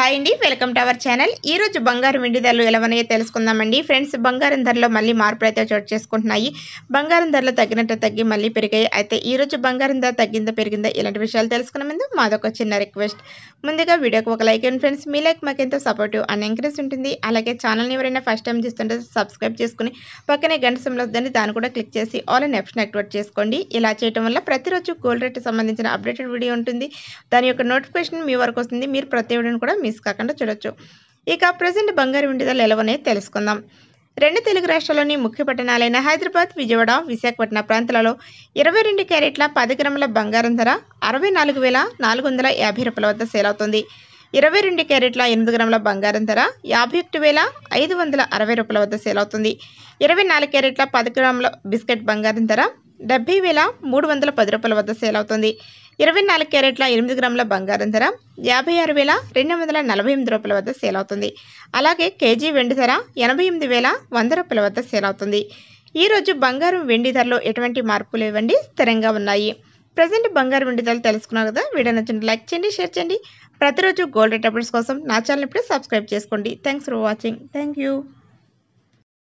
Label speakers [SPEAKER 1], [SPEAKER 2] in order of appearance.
[SPEAKER 1] hi అండి welcome to our channel ఈరోజు బంగారం వెండి ధరలు ఉన్నాయో తెలుసుకుందామండి ఫ్రెండ్స్ బంగారం ధరలో మళ్ళీ మార్పులు అయితే చోటు చేసుకుంటున్నాయి బంగారం ధరలు తగ్గినట్టు తగ్గి మళ్ళీ పెరిగాయి అయితే ఈరోజు బంగారం ధర తగ్గిందా పెరిగిందా ఇలాంటి విషయాలు తెలుసుకున్న ముందు మాదొక చిన్న రిక్వెస్ట్ ముందుగా వీడియోకి ఒక లైక్ అండ్ ఫ్రెండ్స్ మీ లైక్ మాకు ఎంతో సపోర్టివ్ అండ్ ఎంకరేజ్ ఉంటుంది అలాగే ఛానల్ని ఎవరైనా ఫస్ట్ టైం చూస్తుంటే సబ్స్క్రైబ్ చేసుకుని పక్కనే గంట సమయంలో వద్దని దాన్ని కూడా క్లిక్ చేసి ఆల్ అండ్ ఆప్షన్ యాక్టివేట్ చేసుకోండి ఇలా చేయడం వల్ల ప్రతిరోజు గోల్డ్ రేట్ సంబంధించిన అప్డేటెడ్ వీడియో ఉంటుంది దాని యొక్క నోటిఫికేషన్ మీ వరకు వస్తుంది మీరు ప్రతి వీడియోని కూడా మిస్ కాకుండా చూడొచ్చు ఇక ప్రజెంట్ బంగారు వెండి ధరలు ఎలవనే తెలుసుకుందాం రెండు తెలుగు రాష్ట్రాల్లోని ముఖ్య పట్టణాలైన హైదరాబాద్ విజయవాడ విశాఖపట్నం ప్రాంతాలలో ఇరవై రెండు క్యారెట్ల పది గ్రాముల బంగారం ధర అరవై నాలుగు వేల నాలుగు వందల యాభై రూపాయల వద్ద సేల్ అవుతుంది ఇరవై రెండు క్యారెట్ల ఎనిమిది గ్రాముల బంగారం ధర యాభై ఒకటి వేల ఐదు వందల అరవై రూపాయల వద్ద సేల్ అవుతుంది ఇరవై నాలుగు క్యారెట్ల పది గ్రాముల బిస్కెట్ బంగారం ధర డెబ్బై వేల మూడు వందల పది రూపాయల వద్ద సేల్ అవుతుంది ఇరవై నాలుగు క్యారెట్ల ఎనిమిది గ్రాముల బంగారం ధర యాభై ఆరు వేల రెండు వందల నలభై ఎనిమిది రూపాయల వద్ద సేల్ అవుతుంది అలాగే కేజీ వెండి ధర ఎనభై ఎనిమిది వేల వంద రూపాయల వద్ద సేల్ అవుతుంది ఈరోజు బంగారం వెండి ధరలో ఎటువంటి మార్పులు ఇవ్వండి స్థిరంగా ఉన్నాయి ప్రజెంట్ బంగారం వెండి ధరలు తెలుసుకున్నారు కదా వీడియో నచ్చింది లైక్ చేయండి షేర్ చేయండి ప్రతిరోజు గోల్డ్ టెబుల్స్ కోసం నా ఛానల్ ఇప్పుడు సబ్స్క్రైబ్ చేసుకోండి థ్యాంక్స్ ఫర్ వాచింగ్ థ్యాంక్